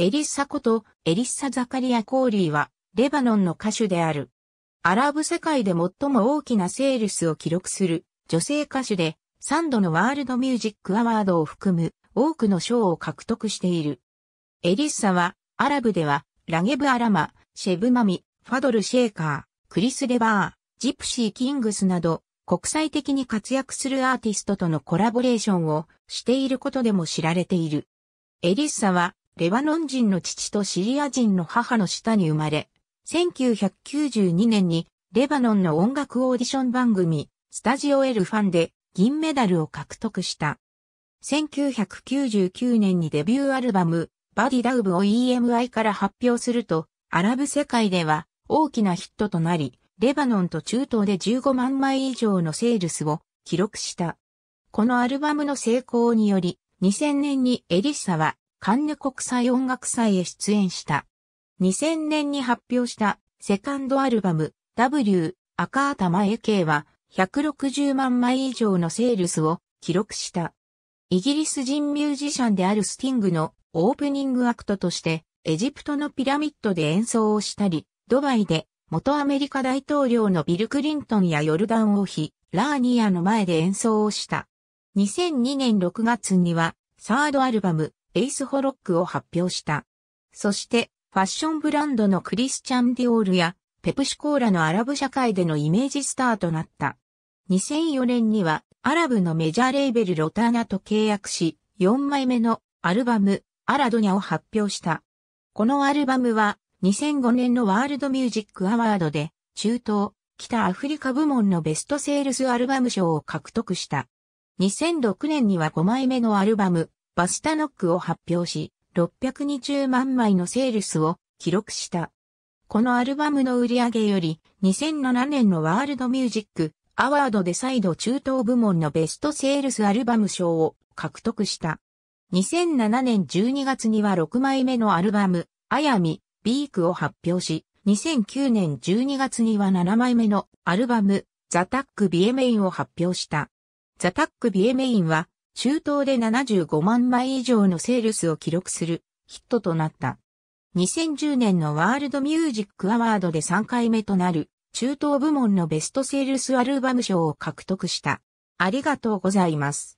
エリッサことエリッサ・ザカリア・コーリーはレバノンの歌手である。アラブ世界で最も大きなセールスを記録する女性歌手で3度のワールドミュージックアワードを含む多くの賞を獲得している。エリッサはアラブではラゲブ・アラマ、シェブ・マミ、ファドル・シェーカー、クリス・レバー、ジプシー・キングスなど国際的に活躍するアーティストとのコラボレーションをしていることでも知られている。エリッサはレバノン人の父とシリア人の母の下に生まれ、1992年にレバノンの音楽オーディション番組、スタジオエルファンで銀メダルを獲得した。1999年にデビューアルバム、バディダウブを EMI から発表すると、アラブ世界では大きなヒットとなり、レバノンと中東で15万枚以上のセールスを記録した。このアルバムの成功により、2000年にエリッサはカンヌ国際音楽祭へ出演した。2000年に発表したセカンドアルバム W 赤頭 AK は160万枚以上のセールスを記録した。イギリス人ミュージシャンであるスティングのオープニングアクトとしてエジプトのピラミッドで演奏をしたり、ドバイで元アメリカ大統領のビル・クリントンやヨルダン王妃、ラーニアの前で演奏をした。2002年6月にはサードアルバムエイスホロックを発表した。そして、ファッションブランドのクリスチャン・ディオールやペプシコーラのアラブ社会でのイメージスターとなった。2004年にはアラブのメジャーレーベルロターナと契約し、4枚目のアルバムアラドニャを発表した。このアルバムは2005年のワールドミュージックアワードで中東、北アフリカ部門のベストセールスアルバム賞を獲得した。2006年には5枚目のアルバムバスタノックを発表し、620万枚のセールスを記録した。このアルバムの売り上げより、2007年のワールドミュージックアワードで再度中東部門のベストセールスアルバム賞を獲得した。2007年12月には6枚目のアルバム、あやみ、ビークを発表し、2009年12月には7枚目のアルバム、ザ・タック・ビエメインを発表した。ザ・タック・ビエメインは中東で75万枚以上のセールスを記録するヒットとなった。2010年のワールドミュージックアワードで3回目となる中東部門のベストセールスアルバム賞を獲得した。ありがとうございます。